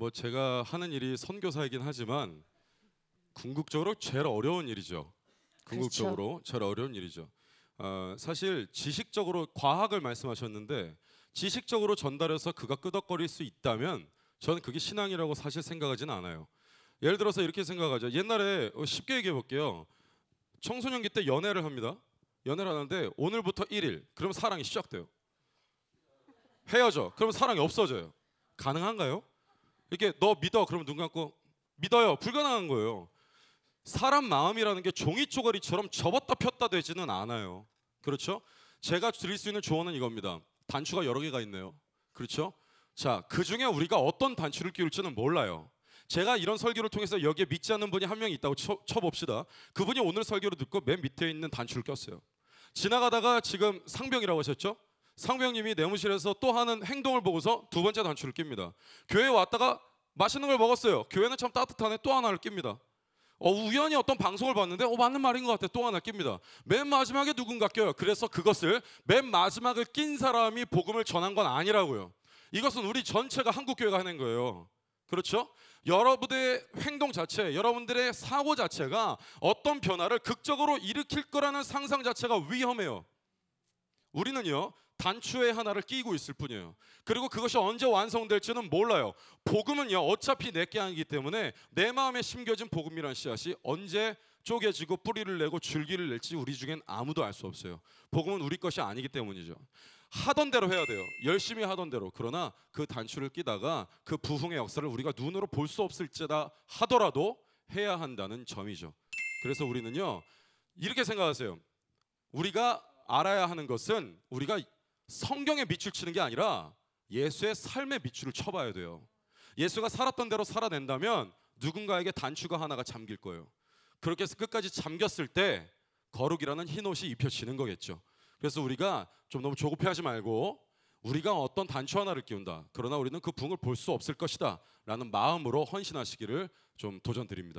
뭐 제가 하는 일이 선교사이긴 하지만 궁극적으로 제일 어려운 일이죠. 궁극적으로 그렇죠. 제일 어려운 일이죠. 어, 사실 지식적으로 과학을 말씀하셨는데 지식적으로 전달해서 그가 끄덕거릴 수 있다면 저는 그게 신앙이라고 사실 생각하진 않아요. 예를 들어서 이렇게 생각하죠. 옛날에 어, 쉽게 얘기해 볼게요. 청소년기 때 연애를 합니다. 연애를 하는데 오늘부터 1일 그럼 사랑이 시작돼요. 헤어져. 그럼 사랑이 없어져요. 가능한가요? 이렇게 너 믿어 그러면 눈 감고 믿어요 불가능한 거예요. 사람 마음이라는 게 종이 쪼가리처럼 접었다 폈다 되지는 않아요. 그렇죠? 제가 드릴 수 있는 조언은 이겁니다. 단추가 여러 개가 있네요. 그렇죠? 자, 그 중에 우리가 어떤 단추를 끼울지는 몰라요. 제가 이런 설교를 통해서 여기에 믿지 않는 분이 한 명 있다고 쳐, 쳐봅시다. 그분이 오늘 설교를 듣고 맨 밑에 있는 단추를 꼈어요. 지나가다가 지금 상병이라고 하셨죠? 상병님이 내무실에서 또 하는 행동을 보고서 두 번째 단추를 낍니다. 교회 왔다가 맛있는 걸 먹었어요. 교회는 참 따뜻하네. 또 하나를 낍니다. 어, 우연히 어떤 방송을 봤는데 어, 맞는 말인 것 같아. 또 하나 낍니다. 맨 마지막에 누군가 껴요. 그래서 그것을 맨 마지막을 낀 사람이 복음을 전한 건 아니라고요. 이것은 우리 전체가 한국 교회가 하는 거예요. 그렇죠? 여러분들의 행동 자체, 여러분들의 사고 자체가 어떤 변화를 극적으로 일으킬 거라는 상상 자체가 위험해요. 우리는요, 단추의 하나를 끼고 있을 뿐이에요. 그리고 그것이 언제 완성될지는 몰라요. 복음은요, 어차피 내게 아니기 때문에 내 마음에 심겨진 복음이란 씨앗이 언제 쪼개지고 뿌리를 내고 줄기를 낼지 우리 중엔 아무도 알 수 없어요. 복음은 우리 것이 아니기 때문이죠. 하던 대로 해야 돼요. 열심히 하던 대로. 그러나 그 단추를 끼다가 그 부흥의 역사를 우리가 눈으로 볼 수 없을지다 하더라도 해야 한다는 점이죠. 그래서 우리는요, 이렇게 생각하세요. 우리가 알아야 하는 것은 우리가 성경에 밑줄 치는 게 아니라 예수의 삶에 밑줄을 쳐봐야 돼요. 예수가 살았던 대로 살아낸다면 누군가에게 단추가 하나가 잠길 거예요. 그렇게 해서 끝까지 잠겼을 때 거룩이라는 흰 옷이 입혀지는 거겠죠. 그래서 우리가 좀 너무 조급해하지 말고 우리가 어떤 단추 하나를 끼운다. 그러나 우리는 그 붕을 볼 수 없을 것이다. 라는 마음으로 헌신하시기를 좀 도전드립니다.